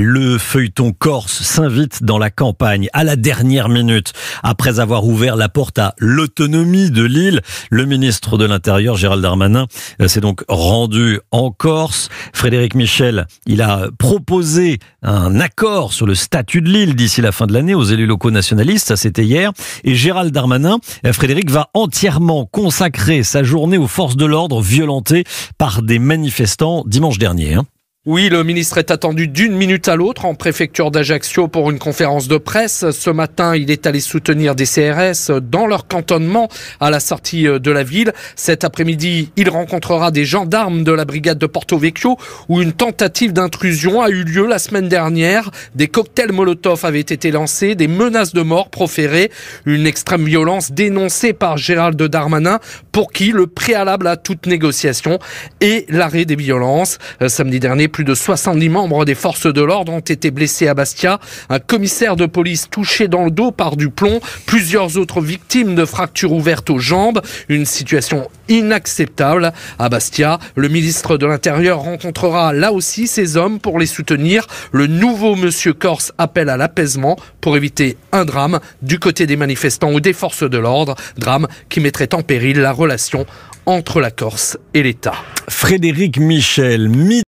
Le feuilleton corse s'invite dans la campagne à la dernière minute. Après avoir ouvert la porte à l'autonomie de l'île, le ministre de l'Intérieur, Gérald Darmanin, euh, s'est donc rendu en Corse. Frédéric Michel, il a proposé un accord sur le statut de l'île d'ici la fin de l'année aux élus locaux nationalistes, ça c'était hier. Et Gérald Darmanin, euh, Frédéric va entièrement consacrer sa journée aux forces de l'ordre violentées par des manifestants dimanche dernier. Hein. Oui, le ministre est attendu d'une minute à l'autre en préfecture d'Ajaccio pour une conférence de presse. Ce matin, il est allé soutenir des CRS dans leur cantonnement à la sortie euh, de la ville. Cet après-midi, il rencontrera des gendarmes de la brigade de Porto Vecchio où une tentative d'intrusion a eu lieu la semaine dernière. Des cocktails Molotov avaient été lancés, des menaces de mort proférées, une extrême violence dénoncée par Gérald Darmanin pour qui le préalable à toute négociation est l'arrêt des violences. Euh, samedi dernier, plus de 70 membres des forces de l'ordre ont été blessés à Bastia. Un commissaire de police touché dans le dos par du plomb. Plusieurs autres victimes de fractures ouvertes aux jambes. Une situation inacceptable à Bastia. Le ministre de l'Intérieur rencontrera là aussi ses hommes pour les soutenir. Le nouveau monsieur Corse appelle à l'apaisement pour éviter un drame du côté des manifestants ou des forces de l'ordre. Drame qui mettrait en péril la relation entre la Corse et l'État. Frédéric Michel,